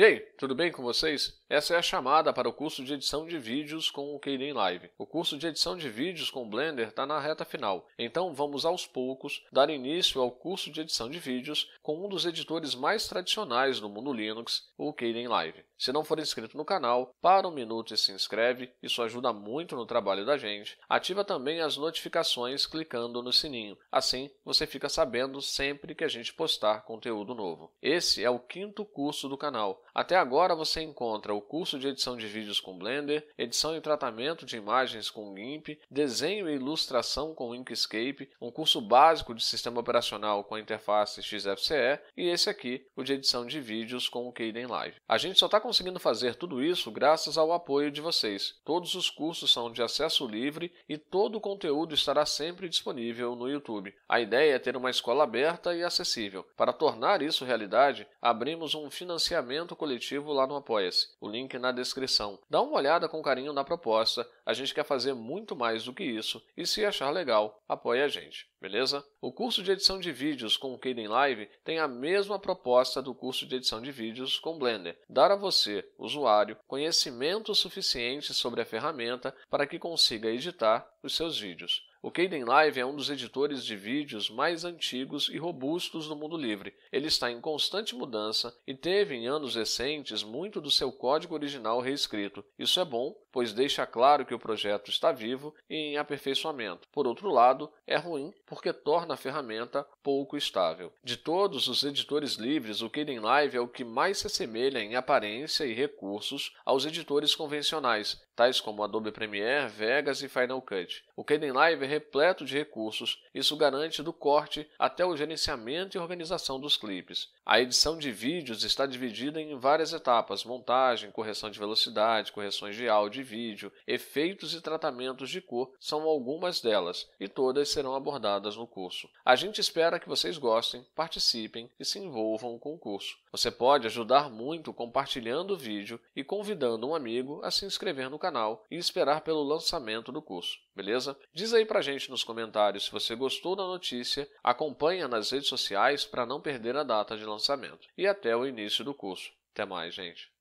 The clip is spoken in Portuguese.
E aí, tudo bem com vocês? Essa é a chamada para o curso de edição de vídeos com o Kdenlive. Live. O curso de edição de vídeos com o Blender está na reta final, então vamos aos poucos dar início ao curso de edição de vídeos com um dos editores mais tradicionais do mundo Linux, o Kdenlive. Live. Se não for inscrito no canal, para um minuto e se inscreve, isso ajuda muito no trabalho da gente. Ativa também as notificações clicando no sininho, assim você fica sabendo sempre que a gente postar conteúdo novo. Esse é o quinto curso do canal. Até agora você encontra o o curso de edição de vídeos com Blender, edição e tratamento de imagens com GIMP, desenho e ilustração com Inkscape, um curso básico de sistema operacional com a interface XFCE e esse aqui, o de edição de vídeos com o Kden Live. A gente só está conseguindo fazer tudo isso graças ao apoio de vocês. Todos os cursos são de acesso livre e todo o conteúdo estará sempre disponível no YouTube. A ideia é ter uma escola aberta e acessível. Para tornar isso realidade, abrimos um financiamento coletivo lá no Apoia-se. O link na descrição. Dá uma olhada com carinho na proposta, a gente quer fazer muito mais do que isso e se achar legal, apoie a gente, beleza? O curso de edição de vídeos com o Kden Live tem a mesma proposta do curso de edição de vídeos com Blender, dar a você, usuário, conhecimento suficiente sobre a ferramenta para que consiga editar os seus vídeos. O Caden Live é um dos editores de vídeos mais antigos e robustos do mundo livre. Ele está em constante mudança e teve em anos recentes muito do seu código original reescrito. Isso é bom pois deixa claro que o projeto está vivo e em aperfeiçoamento. Por outro lado, é ruim porque torna a ferramenta pouco estável. De todos os editores livres, o Kden Live é o que mais se assemelha em aparência e recursos aos editores convencionais, tais como Adobe Premiere, Vegas e Final Cut. O Kden Live é repleto de recursos, isso garante do corte até o gerenciamento e organização dos clipes. A edição de vídeos está dividida em várias etapas: montagem, correção de velocidade, correções de áudio de vídeo, efeitos e tratamentos de cor são algumas delas, e todas serão abordadas no curso. A gente espera que vocês gostem, participem e se envolvam com o curso. Você pode ajudar muito compartilhando o vídeo e convidando um amigo a se inscrever no canal e esperar pelo lançamento do curso, beleza? Diz aí a gente nos comentários se você gostou da notícia, acompanha nas redes sociais para não perder a data de lançamento e até o início do curso. Até mais, gente.